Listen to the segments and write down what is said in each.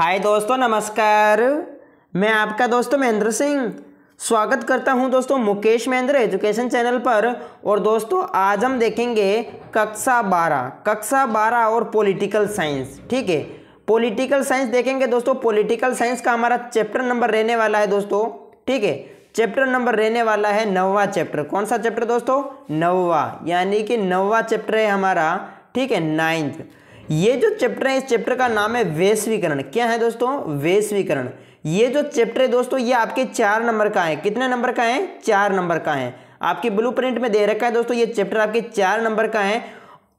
हाय दोस्तों नमस्कार मैं आपका दोस्तों महेंद्र सिंह स्वागत करता हूं दोस्तों मुकेश महेंद्र एजुकेशन चैनल पर और दोस्तों आज हम देखेंगे कक्षा बारह कक्षा बारह और पॉलिटिकल साइंस ठीक है पॉलिटिकल साइंस देखेंगे दोस्तों पॉलिटिकल साइंस का हमारा चैप्टर नंबर रहने वाला है दोस्तों ठीक है चैप्टर नंबर रहने वाला है नववा चैप्टर कौन सा चैप्टर दोस्तों नववा यानी कि नववा चैप्टर है हमारा ठीक है नाइन्थ ये जो चैप्टर है इस चैप्टर का नाम है वैश्वीकरण क्या है दोस्तों वैश्वीकरण ये जो चैप्टर है दोस्तों ये आपके चार नंबर का है कितने नंबर का है चार नंबर का है आपके ब्लू में दे रखा है दोस्तों ये चैप्टर आपके चार नंबर का है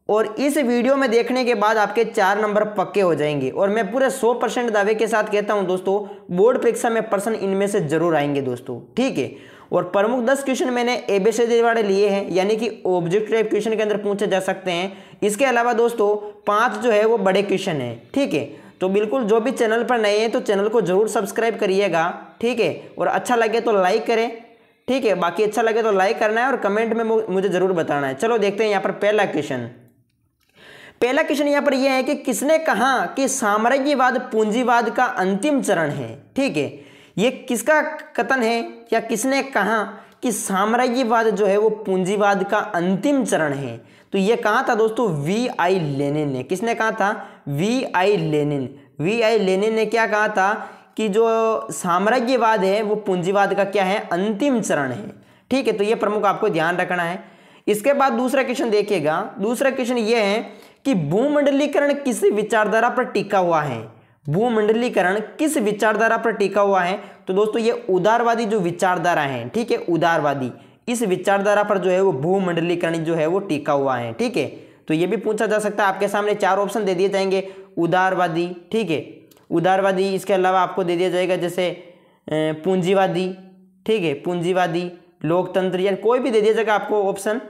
और इस वीडियो में देखने के बाद आपके चार नंबर पक्के हो जाएंगे और मैं पूरे सौ परसेंट दावे के साथ कहता हूं दोस्तों बोर्ड परीक्षा में प्रश्न इनमें से जरूर आएंगे दोस्तों ठीक है और प्रमुख दस क्वेश्चन मैंने ए बी सी वाले लिए हैं यानी कि ऑब्जेक्ट टाइप क्वेश्चन के अंदर पूछे जा सकते हैं इसके अलावा दोस्तों पांच जो है वो बड़े क्वेश्चन हैं ठीक है तो बिल्कुल जो भी चैनल पर नए हैं तो चैनल को जरूर सब्सक्राइब करिएगा ठीक है और अच्छा लगे तो लाइक करें ठीक है बाकी अच्छा लगे तो लाइक करना है और कमेंट में मुझे ज़रूर बताना है चलो देखते हैं यहाँ पर पहला क्वेश्चन पहला क्वेश्चन यहाँ पर यह है कि किसने कहा कि साम्राज्यवाद पूंजीवाद का अंतिम चरण है ठीक है ये किसका कथन है या किसने कहा कि साम्राज्यवाद जो है वो पूंजीवाद का अंतिम चरण है तो ये कहा था दोस्तों वी आई लेनिन ने किसने कहा था V I Lenin V I Lenin ने क्या कहा था कि जो साम्राज्यवाद है वो पूंजीवाद का क्या है अंतिम चरण है ठीक है तो ये प्रमुख आपको ध्यान रखना है इसके बाद दूसरा क्वेश्चन देखिएगा दूसरा क्वेश्चन ये है कि भूमंडलीकरण किस विचारधारा पर टिका हुआ है भूमंडलीकरण किस विचारधारा पर टिका हुआ है तो दोस्तों ये उदारवादी जो विचारधारा है ठीक है उदारवादी इस विचारधारा पर जो है वो भूमंडलीकरण जो है वो टिका हुआ है ठीक है तो ये भी पूछा जा सकता है आपके सामने चार ऑप्शन दे दिए जाएंगे उदारवादी ठीक है उदारवादी इसके अलावा आपको दे दिया जाएगा जैसे पूंजीवादी ठीक है पूंजीवादी लोकतंत्र या कोई भी दे दिया जाएगा आपको ऑप्शन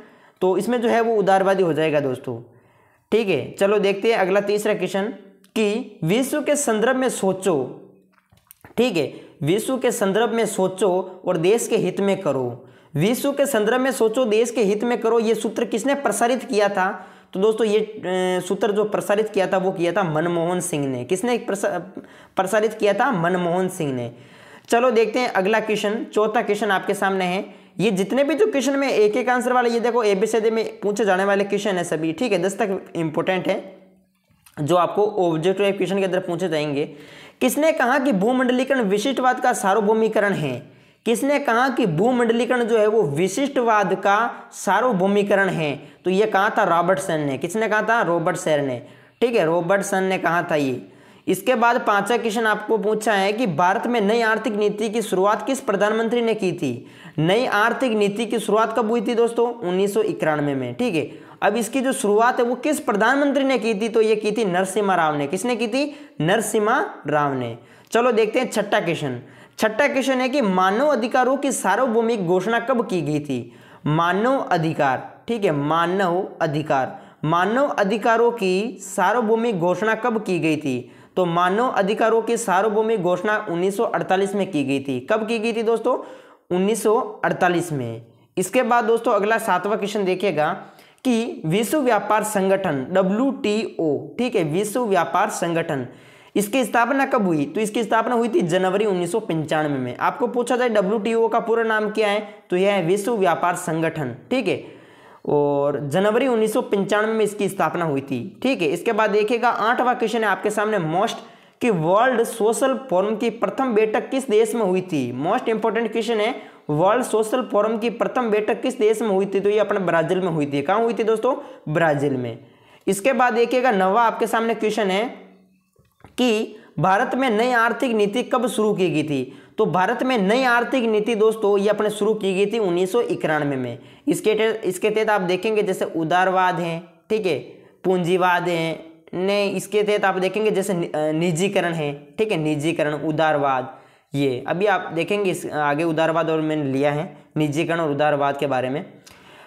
तो इसमें जो है वो उदारवादी हो जाएगा दोस्तों ठीक है चलो देखते हैं अगला तीसरा क्वेश्चन कि विश्व के संदर्भ में सोचो ठीक है विश्व के संदर्भ में सोचो और देश के हित में करो विश्व के संदर्भ में सोचो देश के हित में करो ये सूत्र किसने प्रसारित किया था तो दोस्तों ये सूत्र जो प्रसारित किया था वो किया था मनमोहन सिंह ने किसने प्रसारित किया था मनमोहन सिंह ने चलो देखते हैं अगला क्वेश्चन चौथा क्वेश्चन आपके सामने है ये जितने भी जो क्वेश्चन में एक एक आंसर वाले ये देखो एबीसीडी में पूछे जाने वाले क्वेश्चन है सभी ठीक है दस तक इंपॉर्टेंट है जो आपको ऑब्जेक्ट ऑफ क्वेश्चन के अंदर पूछे जाएंगे किसने कहा कि भूमंडलीकरण विशिष्टवाद का सार्वभौमिकरण है किसने कहा कि भूमंडलीकरण जो है वो विशिष्टवाद का सार्वभौमिकरण है तो ये कहा था रॉबर्टसन ने किसने कहा था रॉबर्टसन ने ठीक है रॉबर्टसन ने कहा था ये इसके बाद पांचवा क्वेश्चन आपको पूछा है कि भारत में नई आर्थिक नीति की शुरुआत किस प्रधानमंत्री ने की थी नई आर्थिक नीति की शुरुआत कब हुई थी दोस्तों उन्नीस में ठीक है अब इसकी जो शुरुआत है वो किस प्रधानमंत्री ने की थी तो ये की थी नरसिम्हा राव ने किसने की थी नरसिम्हा राव ने चलो देखते हैं छठा क्वेश्चन छठा क्वेश्चन है कि मानव अधिकारों की सार्वभौमिक घोषणा कब की गई थी मानव अधिकार ठीक है मानव अधिकार मानव अधिकारों की सार्वभौमिक घोषणा कब की गई थी तो मानव अधिकारों की सार्वभौमिक घोषणा 1948 में की गई थी कब की गई थी दोस्तों 1948 में इसके बाद दोस्तों अगला सातवां क्वेश्चन देखिएगा कि विश्व व्यापार संगठन डब्ल्यू ठीक है विश्व व्यापार संगठन इसकी स्थापना कब हुई तो इसकी स्थापना हुई थी जनवरी उन्नीस में आपको पूछा जाए डब्ल्यू का पूरा नाम क्या है तो यह है विश्व व्यापार संगठन ठीक है और जनवरी उन्नीस में इसकी स्थापना हुई थी ठीक है इसके बाद देखिएगा आठवां क्वेश्चन है आपके सामने मोस्ट कि वर्ल्ड सोशल फोरम की प्रथम बैठक किस देश में हुई थी मोस्ट इंपॉर्टेंट क्वेश्चन है वर्ल्ड सोशल फोरम की प्रथम बैठक किस देश में हुई थी तो ये अपने ब्राजील में हुई थी कहाँ हुई थी दोस्तों ब्राजील में इसके बाद देखिएगा नवा आपके सामने क्वेश्चन है कि भारत में नई आर्थिक नीति कब शुरू की गई थी तो भारत में नई आर्थिक नीति दोस्तों ये अपने शुरू की गई थी उन्नीस में इसके इसके तहत आप देखेंगे जैसे उदारवाद हैं ठीक है पूंजीवाद हैं नहीं इसके तहत आप देखेंगे जैसे निजीकरण है ठीक है निजीकरण उदारवाद ये अभी आप देखेंगे इस आगे उदारवाद और मैंने लिया है निजीकरण और उदारवाद के बारे में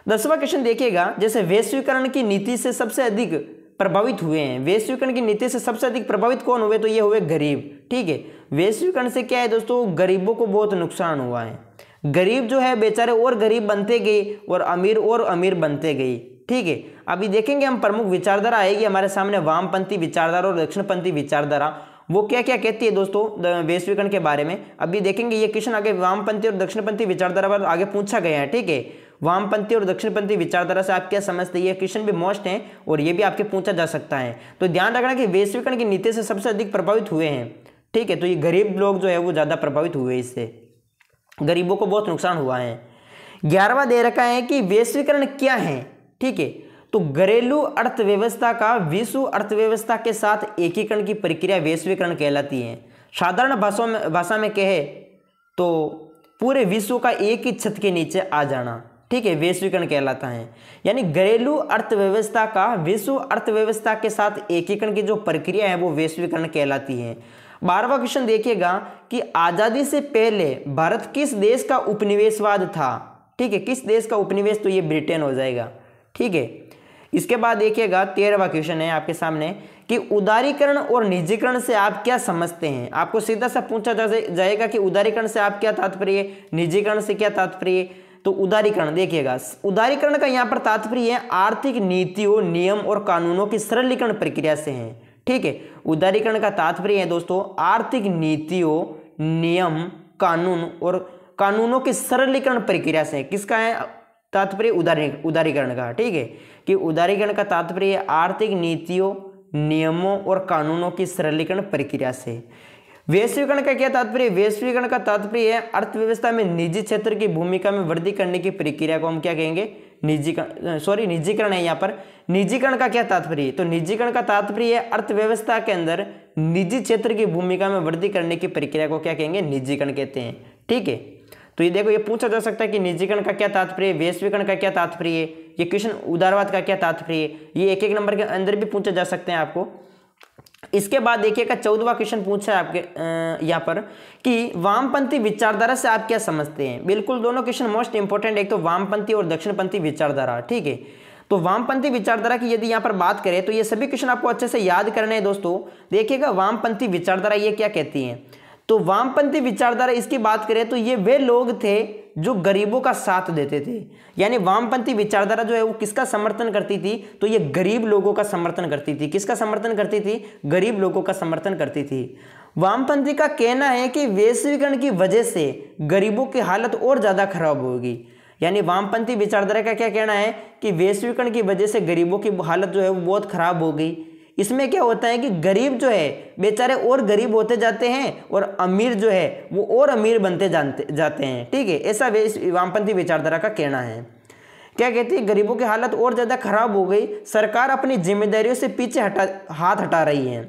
दसवा क्वेश्चन देखिएगा जैसे वैश्वीकरण की नीति से सबसे अधिक प्रभावित हुए हैं वैश्वीकरण की नीति से सबसे अधिक प्रभावित कौन हुए तो ये हुए गरीब ठीक है वैश्वीकरण से क्या है दोस्तों गरीबों को बहुत नुकसान हुआ है गरीब जो है बेचारे और गरीब बनते गए और अमीर और अमीर बनते गए ठीक है अभी देखेंगे हम प्रमुख विचारधारा आएगी हमारे सामने वामपंथी विचारधारा और दक्षिणपंथी विचारधारा वो क्या क्या कहती है दोस्तों वैश्वीकरण के बारे में अभी देखेंगे ये क्वेश्चन आगे वामपंथी और दक्षिणपंथी विचारधारा पर आगे पूछा गया है ठीक है वामपंथी और दक्षिणपंथी विचारधारा से आप क्या समझते हैं ये क्वेश्चन भी मोस्ट है और ये भी आपके पूछा जा सकता है तो ध्यान रखना कि वैश्वीकरण की नीति से सबसे अधिक प्रभावित हुए हैं ठीक है तो ये गरीब लोग जो है वो ज़्यादा प्रभावित हुए इससे गरीबों को बहुत नुकसान हुआ है ग्यारहवा दे रखा है कि वैश्वीकरण क्या है ठीक है तो घरेलू अर्थव्यवस्था का विश्व अर्थव्यवस्था के साथ एकीकरण की प्रक्रिया वैश्वीकरण कहलाती है साधारण भाषा में भाषा में कहे तो पूरे विश्व का एक ही छत के नीचे आ जाना ठीक है वैश्वीकरण कहलाता है यानी घरेलू अर्थव्यवस्था का विश्व अर्थव्यवस्था के साथ एकीकरण की जो प्रक्रिया है वो वैश्वीकरण कहलाती है बारहवा क्वेश्चन देखिएगा कि आज़ादी से पहले भारत किस देश का उपनिवेशवाद था ठीक है किस देश का उपनिवेश तो ये ब्रिटेन हो जाएगा ठीक है इसके बाद देखिएगा तेरहवा क्वेश्चन है आपके सामने कि उदारीकरण और निजीकरण से आप क्या समझते हैं आपको सीधा सा पूछा जा जाएगा कि उदारीकरण से आप क्या तात्पर्य निजीकरण से क्या तात्पर्य तो उदारीकरण देखिएगा उदारीकरण का यहाँ पर तात्पर्य है आर्थिक नीतियों नियम और कानूनों की सरलीकरण प्रक्रिया से है ठीक है उदारीकरण का तात्पर्य है दोस्तों आर्थिक नीतियों नियम कानून और कानूनों के सरलीकरण प्रक्रिया से किसका है तात्पर्य उदारी उदारीकरण का ठीक है कि उदारीकरण का तात्पर्य आर्थिक नीतियों नियमों और कानूनों की सरलीकरण प्रक्रिया से वैश्वीकरण का क्या तात्पर्य वैश्वीकरण का तात्पर्य है अर्थव्यवस्था में निजी क्षेत्र की भूमिका में वृद्धि करने की प्रक्रिया को हम क्या कहेंगे निजी सॉरी निजीकरण है यहाँ पर निजीकरण का क्या तात्पर्य तो निजीकरण का तात्पर्य है अर्थव्यवस्था के अंदर निजी क्षेत्र की भूमिका में वृद्धि करने की प्रक्रिया को क्या कहेंगे निजीकरण कहते हैं ठीक है तो ये देखो ये पूछा जा सकता है कि निजीकरण का क्या तात्पर्य वैश्वीकरण का क्या तात्पर्य ये क्वेश्चन उदारवाद का क्या तात्पर्य ये एक एक नंबर के अंदर भी पूछा जा सकते हैं आपको इसके बाद देखिएगा चौदवा क्वेश्चन पूछा है आपके यहाँ पर कि वामपंथी विचारधारा से आप क्या समझते हैं बिल्कुल दोनों क्वेश्चन मोस्ट इंपॉर्टेंट एक तो वामपंथी और दक्षिणपंथी विचारधारा ठीक है तो वामपंथी विचारधारा की यदि यहाँ पर बात करें तो ये सभी क्वेश्चन आपको अच्छे से याद करने हैं दोस्तों देखिएगा वामपंथी विचारधारा ये क्या कहती है तो वामपंथी विचारधारा इसकी बात करें तो ये वे लोग थे जो गरीबों का साथ देते थे यानी वामपंथी विचारधारा जो है वो किसका समर्थन करती थी तो ये गरीब लोगों का समर्थन करती थी किसका समर्थन करती थी गरीब लोगों का समर्थन करती थी वामपंथी का कहना है कि वैश्वीकरण की वजह से गरीबों की हालत और ज़्यादा खराब होगी यानी वामपंथी विचारधारा का क्या कहना है कि वैश्वीकरण की वजह से गरीबों की हालत जो है वो बहुत खराब हो गई इसमें क्या होता है कि गरीब जो है बेचारे और गरीब होते जाते हैं और अमीर जो है वो और अमीर बनते जाते हैं ठीक है ऐसा इस वामपंथी विचारधारा का कहना है क्या कहती है गरीबों की हालत और ज़्यादा खराब हो गई सरकार अपनी जिम्मेदारियों से पीछे हटा हाथ हटा रही है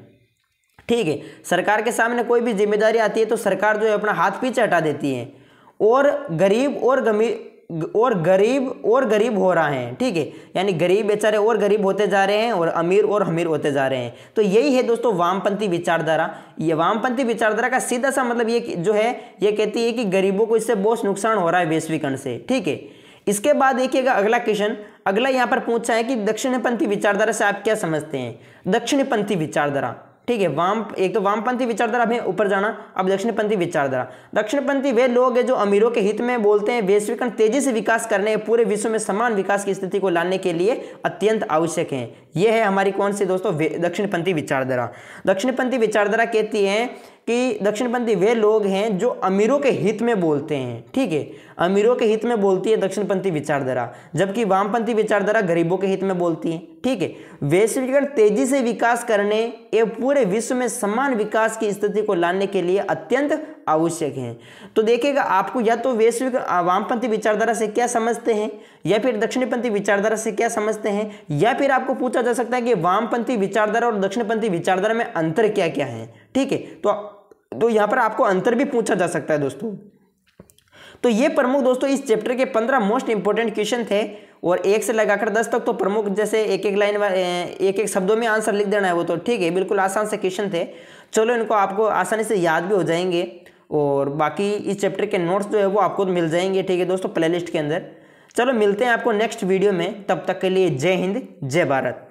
ठीक है सरकार के सामने कोई भी जिम्मेदारी आती है तो सरकार जो है अपना हाथ पीछे हटा देती है और गरीब और गमीर और गरीब और गरीब हो रहा है ठीक है यानी गरीब बेचारे और गरीब होते जा रहे हैं और अमीर और अमीर होते जा रहे हैं तो यही है दोस्तों वामपंथी विचारधारा ये वामपंथी विचारधारा का सीधा सा मतलब ये जो है ये कहती है कि गरीबों को इससे बहुत नुकसान हो रहा है वैश्वीकरण से ठीक है इसके बाद देखिएगा अगला क्वेश्चन अगला यहाँ पर पूछा है कि दक्षिणपंथी विचारधारा से आप क्या समझते हैं दक्षिणपंथी विचारधारा ठीक है वाम एक तो वामपंथी विचारधारा में ऊपर जाना अब दक्षिणपंथी विचारधारा दक्षिणपंथी वे लोग हैं जो अमीरों के हित में बोलते हैं वैश्वीकरण तेजी से विकास करने पूरे विश्व में समान विकास की स्थिति को लाने के लिए अत्यंत आवश्यक हैं यह है हमारी कौन सी दोस्तों दक्षिणपंथी विचारधारा दक्षिणपंथी विचारधारा कहती है कि दक्षिणपंथी वे लोग हैं जो अमीरों के हित में बोलते हैं ठीक है अमीरों के हित में बोलती है दक्षिणपंथी विचारधारा जबकि वामपंथी विचारधारा गरीबों के हित में बोलती है ठीक है वैश्वीकरण तेजी से विकास करने एवं पूरे विश्व में समान विकास की स्थिति को लाने के लिए अत्यंत आवश्यक है तो देखिएगा आपको या तो वैश्विक वामपंथी विचारधारा से क्या समझते हैं या फिर दक्षिणपंथी विचारधारा से क्या समझते हैं या फिर आपको पूछा जा सकता है कि वामपंथी विचारधारा और दक्षिणपंथी विचारधारा में अंतर क्या क्या है ठीक है तो तो यहाँ पर आपको अंतर भी पूछा जा सकता है दोस्तों तो ये प्रमुख दोस्तों इस चैप्टर के पंद्रह मोस्ट इंपॉर्टेंट क्वेश्चन थे और एक से लगाकर दस तक तो प्रमुख जैसे एक एक लाइन एक एक शब्दों में आंसर लिख देना है वो तो ठीक है बिल्कुल आसान से क्वेश्चन थे चलो इनको आपको आसानी से याद भी हो जाएंगे और बाकी इस चैप्टर के नोट्स जो है वो आपको मिल जाएंगे ठीक है दोस्तों प्लेलिस्ट के अंदर चलो मिलते हैं आपको नेक्स्ट वीडियो में तब तक के लिए जय हिंद जय भारत